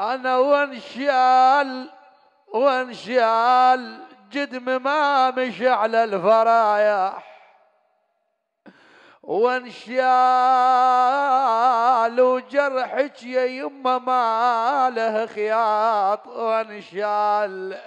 أنا وانشال وانشال جدم ما مشي على الفرايح وانشال وجرحك يا يما ما له خياط وانشال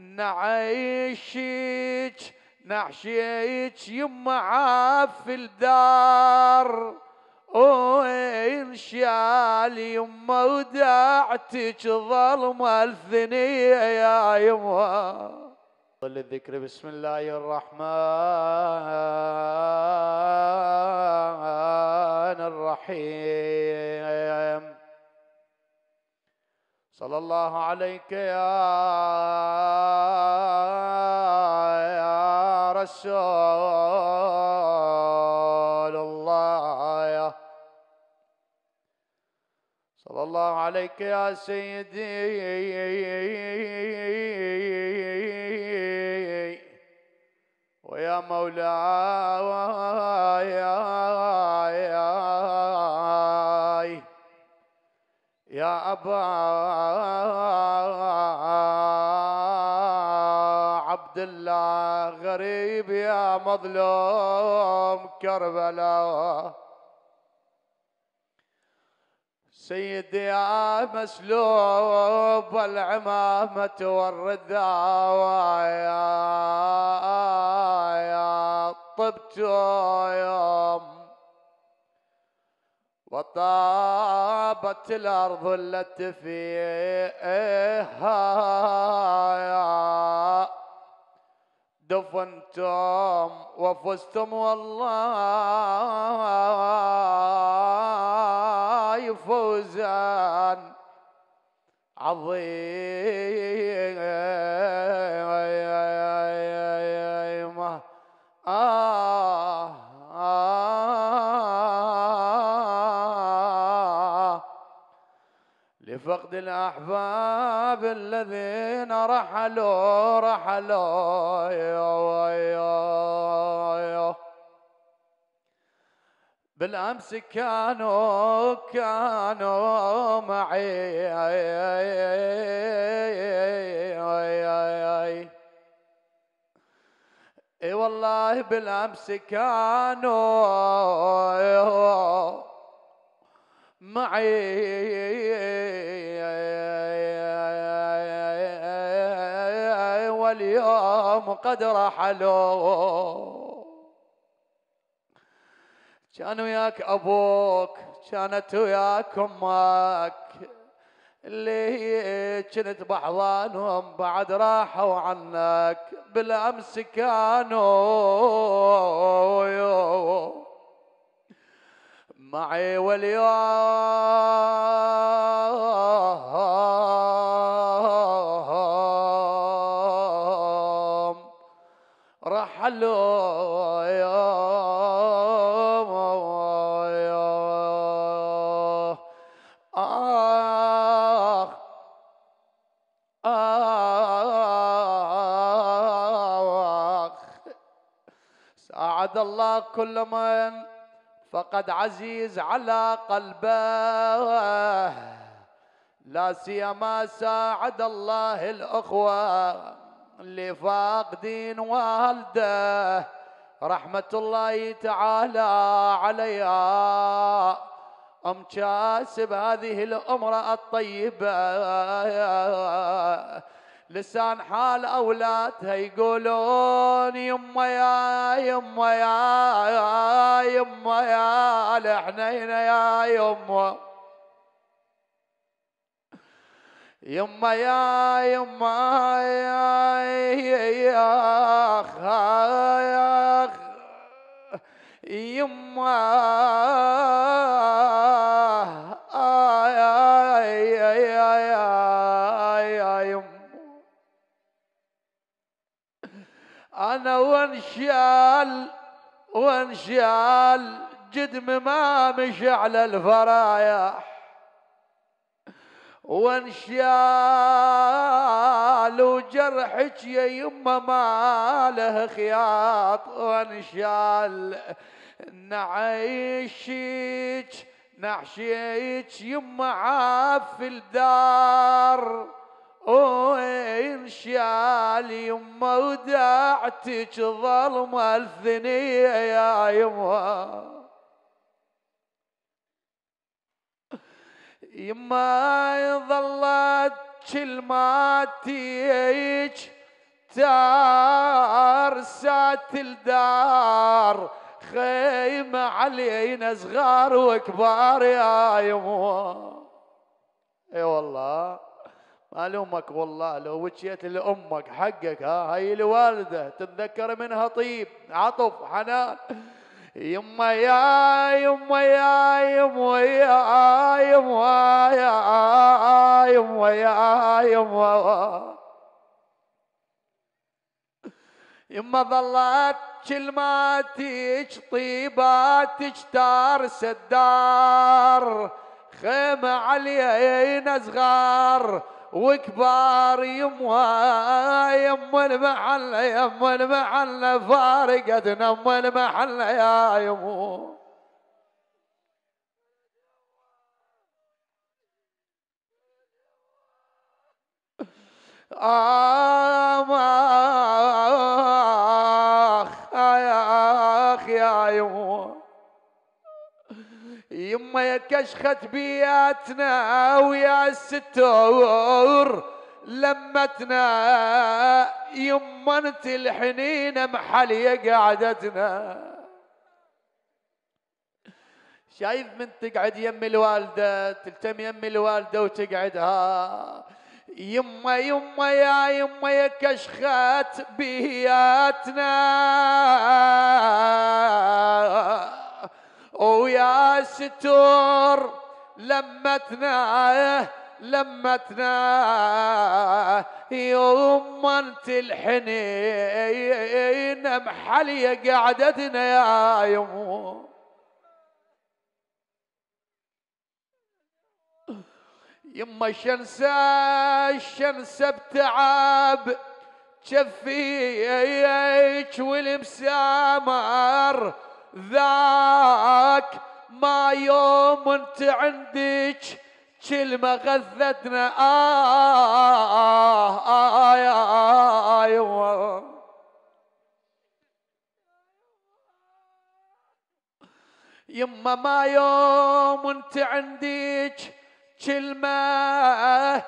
نعيشك نعشيك يما عاف الدار وين على يما ودعتك ظلمة الثنية يا يما ظل الذكر بسم الله الرحمن الرحيم صلى الله عليك يا, يا رسول عليك يا سيدي ويا مولاي يا أبا عبد الله غريب يا مظلوم كربلاء سيدي يا مسلوب العمامة والرداوة يا طبت يوم وطابت الأرض التي فيها دفنتم وفزتم والله فوزا عظيما آه لفقد الأحباب الذين رحلوا رحلوا يا ويا يو بالأمس كانوا كانوا معي اي والله بالامس كانوا معي واليوم قد رحلوا كان وياك أبوك كانت وياك أمك اللي كنت بحضانهم بعد راحوا عنك بالأمس كانوا معي واليوم رحلوا آخ آخ ساعد الله كل من فقد عزيز على قلبه لا سيما ساعد الله الأخوة لفاقدين والده رحمة الله تعالى عليها أم كاسب هذه الأمرأة الطيبة لسان حال أولادها يقولون يما يا يما يا يما يا الحنين يا يما يما يا يما يا يا يا يما وانشال وانشال جدم ما مش على الفرايح وانشال وجرحك يا يمه ما له خياط وانشال نعيشك نعشيك يمه عاف في الدار شال يما وداعتك ظلمة الثنية يا يما يما ظلت كلماتيك تارسات الدار خيمة علينا صغار وكبار يا يما اي والله الومك والله لو وجيت لامك حقك ها هي الوالده تتذكر منها طيب عطف حنان يما يا يما يا يما يا يما يا يما يا يما يما ظلت كلماتك طيباتك دار سدار خيمة علينا صغار وكبار يمها يم المحلة يم المحلة فارقتنا يما المحلة يا يمو آماخ يا أخ يا يمو يما كشخت بياتنا ويا الستور لمتنا يما انت الحنين محلي قعدتنا شايف من تقعد يم الوالدة تلتم يم الوالدة وتقعدها يما يما يا يما يا كشخت بياتنا ويا ستور لمتنا لمتنا يوم انت الحنين محليه قعدتنا يا يوم يما الشمس الشمس بتعب شفيك والمسامر ذاك ما يوم انت عندك كلمة غذتنا آه آه آه آه آه يما ما يوم انت عندك كلمة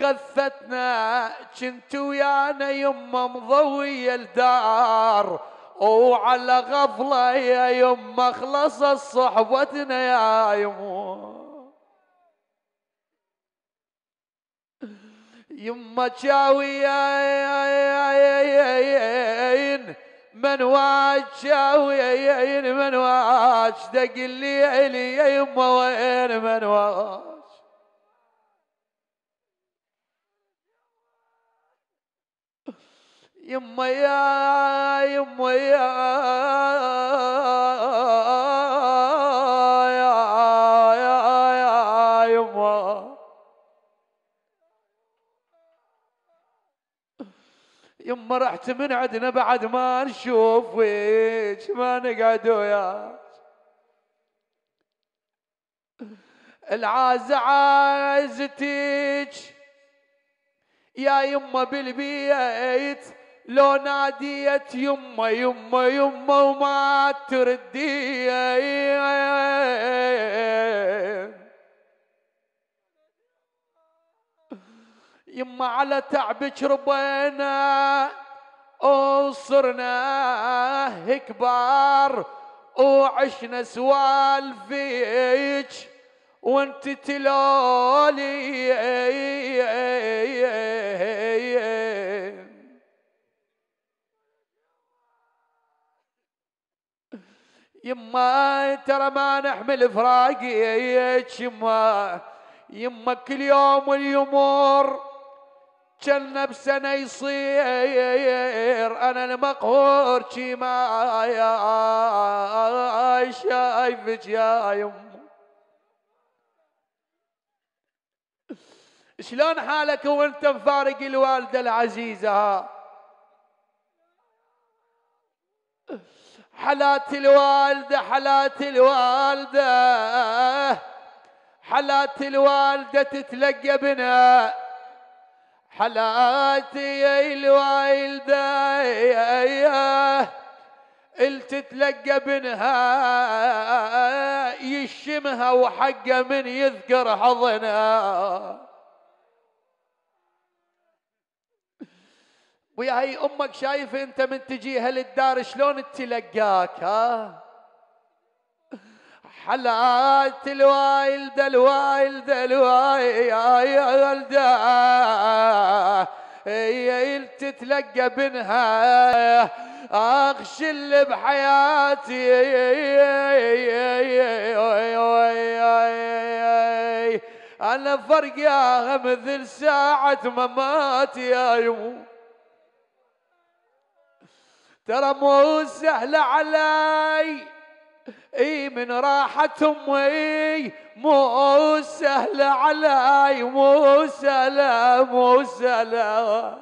غثتنا كنت ويانا يما مضوية الدار وعلى غفلة يا يما خلصت صحبتنا يا يمو يما شاويين من واج شاويين من واج دق لي يا يما وين من واج يما يا يما يا يا يا يا يما يما رحت من عندنا بعد ما نشوف ويش ما نقعد وياك العاز عايزتك يا يما بالبيت لو ناديت يمه يمه يمه وما تردي يما على تعبك ربينا وصرنا كبار وعشنا سوالفيك وانت تلولي يما ترى ما نحمل فراقك يما يما كل يوم اليمور جنة بسنة يصير أنا المقهور شي ما يا شايفك يا يما شلون حالك وانت مفارق الوالدة العزيزة حلات الوالدة حلات الوالدة حلات الوالدة تتلقى بنا حلاتي يا الوالدة يا يا التتلقى بنها يشمها وحقه من يذكر حضنها ويا هي امك شايفه انت من تجيها للدار شلون تلقاك ها حلقات الوالدة الوالدة الوالدة هي تتلقى بنها اخش اللي بحياتي انا فرقاها مثل ساعة مماتي يا يمو ترى مو سهلة علي اي من راحة امي مو سهلة علي مو سهلة مو سهلة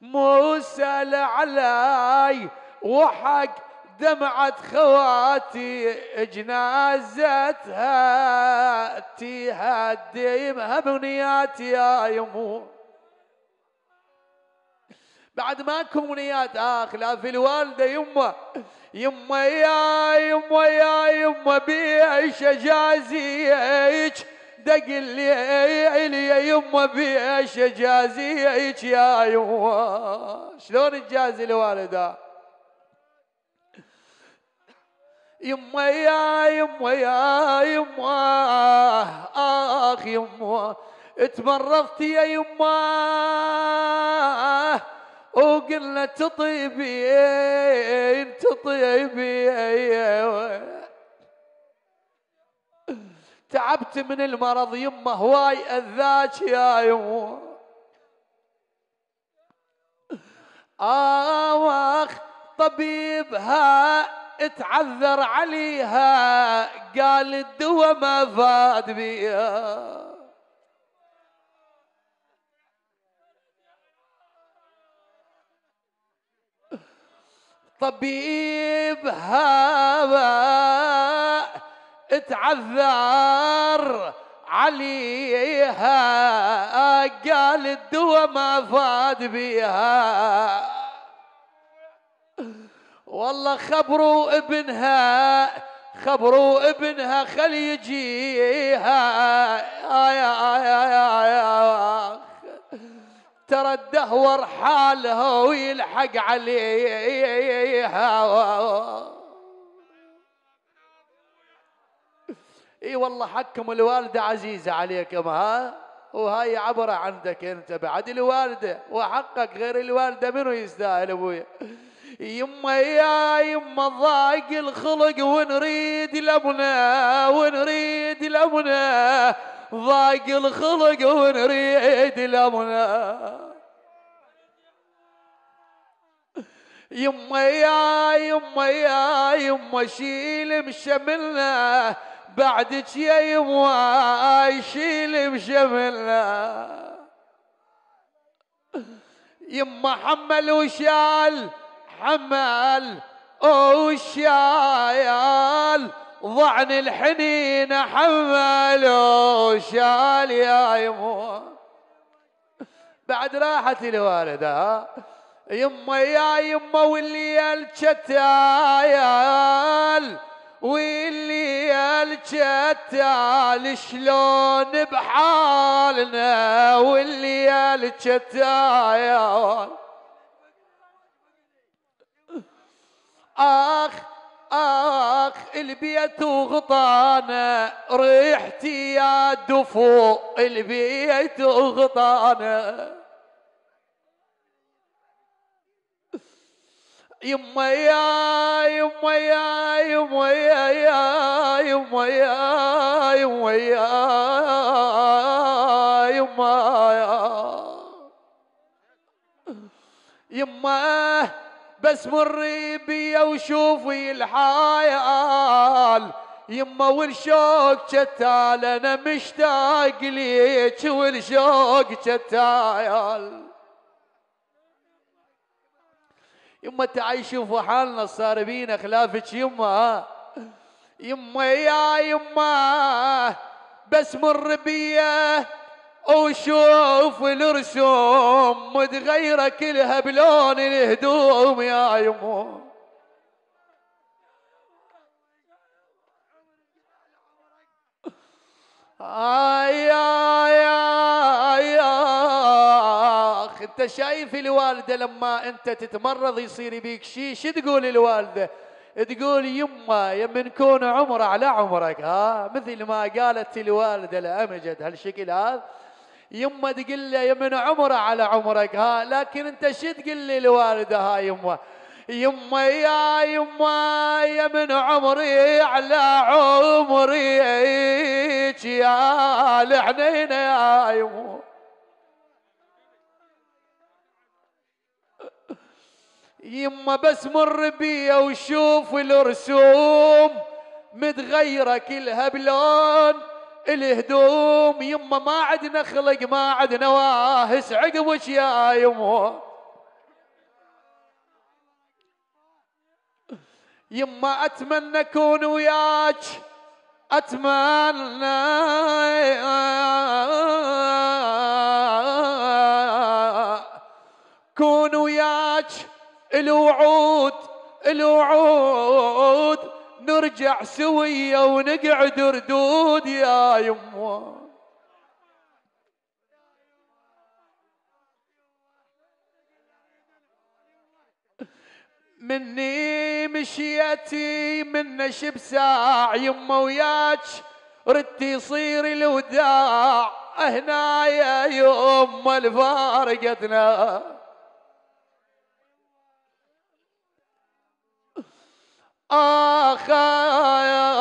مو سهلة علي وحق دمعة خواتي جنازتها تهدي بنياتي يا يمو بعد ما امنيات اخ لا في الوالده يمه يمه يا يمه يا يمه بيش جازيك دق الليل يا يمه بيش جازيك يا يمه شلون تجازي الوالده يما يا يما يا يما اخ يما تمرضت يا يما وقلنا تطيبين تطيبين تعبت من المرض يمه هواي اذاك يا يمه آه، آخ طبيبها اتعذر عليها قال الدوا ما فاد بيها طبيب هذا اتعذر عليها قال الدواء ما فاد بيها والله خبروا ابنها خبروا ابنها خلي يجيها آيا آيا آيا آيا آيا ترى الدهور حالها ويلحق عليها اي والله حكم الوالدة عزيزة عليكم ها وهاي عبرة عندك انت بعد الوالدة وحقك غير الوالدة منو يستاهل ابويا يما يا يما ضايق الخلق ونريد لبنا ونريد لبنا ضاق الخلق ونريد الامنا يما يا يما يا يما شيل مشملنا بعدك يا يما شيل مشملنا يما حمل وشال حمل وشال ضعن الحنين حمل شال يا يمو بعد راحت الوالده يما يا يما واللي شتايل واللي شتال شلون بحالنا واللي شتايل اخ اخ البيت وغطانه ريحتي يا دفو البيت وغطانه يما يا يما يا يما يا يا يما يا يما يا يما يا يما بس مري بيا وشوفي الحال يما والشوق شتال انا مشتاق ليك والشوق شتال يما تعي شوفوا حالنا صار بينا خلافك يما يما يا يما بس مر بيا وشوف الرسوم متغيرة كلها بلون الهدوم يا يمو يا يا يا انت شايف الوالده لما انت تتمرض يصير بيك شيء شو تقول الوالده؟ تقول يما يما نكون عمر على عمرك ها مثل ما قالت الوالده لامجد هالشكل هذا يمه تقول له من عمره على عمرك ها لكن انت شو تقول لي لوالده ها يمه يما يا يما يا من عمري على عمري هيك يا الحنين يا يما يما بس مر بيا وشوف الرسوم متغيره كلها بلون الهدوم يما ما عدنا خلق ما عدنا واهس عقب يا يمه يما اتمنى اكون وياك اتمنى كون وياك الوعود الوعود نرجع سوية ونقعد ردود يا يمه مني مشيتي من شب ساع يما وياك ردي يصير الوداع هنايا يما الفارقتنا يا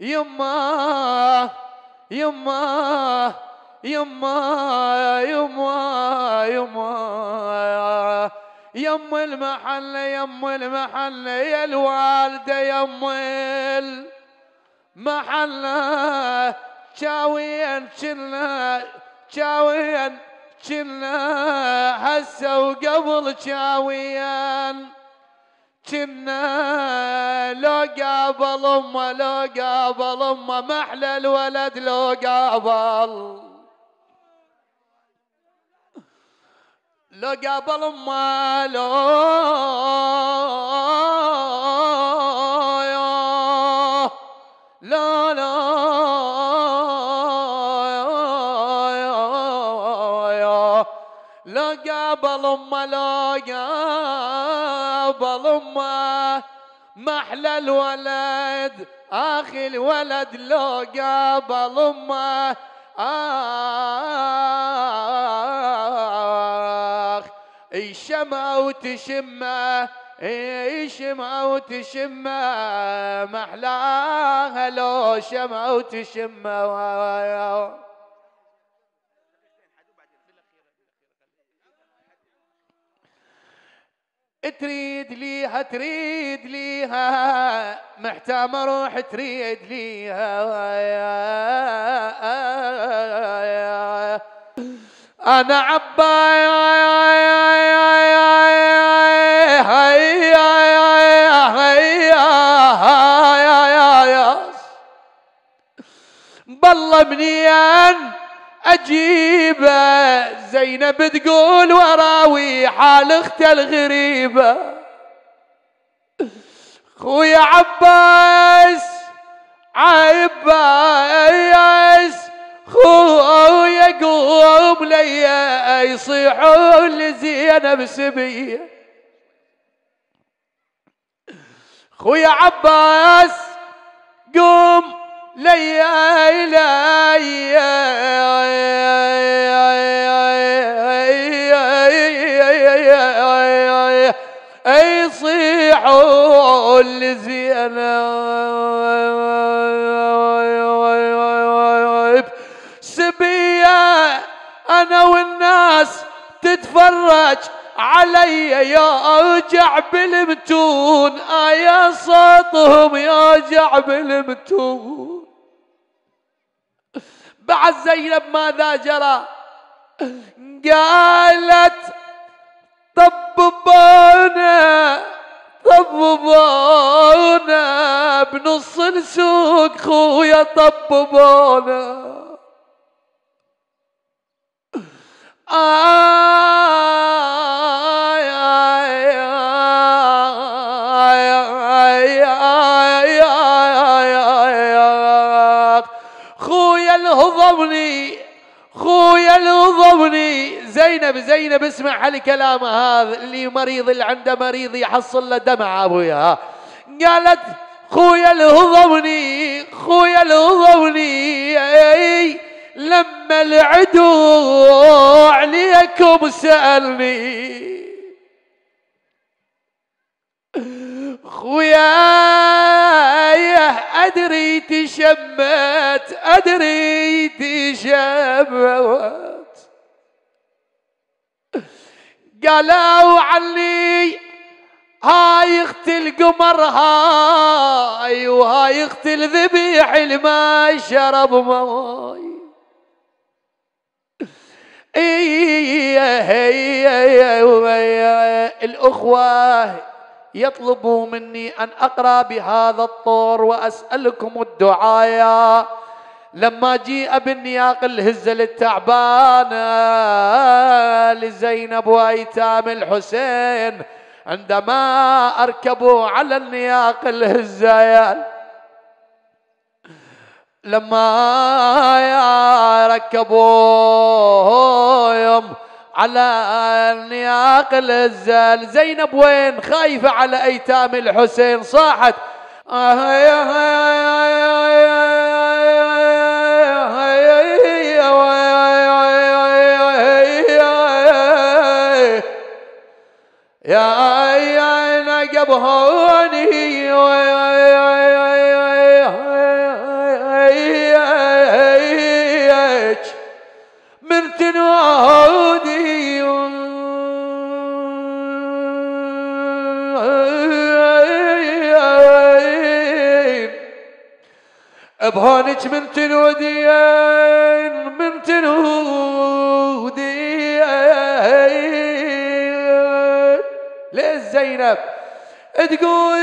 يما يما يما يما يم المحلة يم المحلة يا الوالدة يم المحلة شاويا شلنا شاويا شلنا هسه وقبل شاويا كنا لو قابل امه لو قابل امه محلى الولد لو قابل لو قبل ما لو لا لا لا قبل ما لا قبل ما محلى الولد اخي الولد لو قبل ما آه يشمه وتشمه يشمه وتشمه محلاها لو شمع وتشمه تريد ليها تريد ليها محتام روح تريد ليها أنا عباي بالله منين أجيبه زينب تقول وراوي حال اخته الغريبة خويا عباس عباس خو يقوم ليا يصيحون لزينب سبيه خويا عباس قوم ليا ليا صيحوا لزينب انا والناس تتفرج علي يا ارجع بالمتون آه يا صوتهم يرجع بالمتون بعد زينب ماذا جرى قالت طببونا طببونا بنص السوق خويا طببونا خويا خويا زينب زينب اسمع هالكلام هذا اللي مريض اللي عنده مريض يحصل له دمع ابويا قالت خويا الهضمني خويا الهضمني لما العدو عليكم سألني خوياي أدري تشمت أدري تشمت قالوا علي هاي اخت القمر هاي وهاي اخت الذبيح اللي ما شرب ماي هي إيه، هي الأخوة يطلبوا مني أن أقرأ بهذا الطور وأسألكم الدعايا لما جيء بالنياق الهزة للتعبانة لزينب وأيتام الحسين عندما أركبوا على النياق الهزة لما ركبوه على اني اقل الزل زينب وين خايفة على ايتام الحسين صاحت يا يا يا من تنوار بهونج من تنودين من تنودين ليش زينب تقول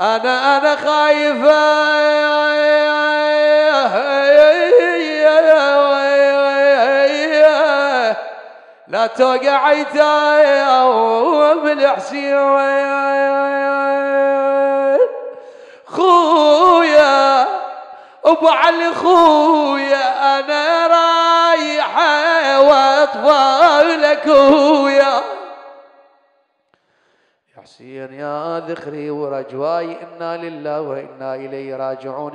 انا انا خايفه لا توقع عيتاي وبالحسين خويا ابو علي خويا انا رايحه واطفالك خويا يا حسين يا ذخري ورجواي انا لله وانا اليه راجعون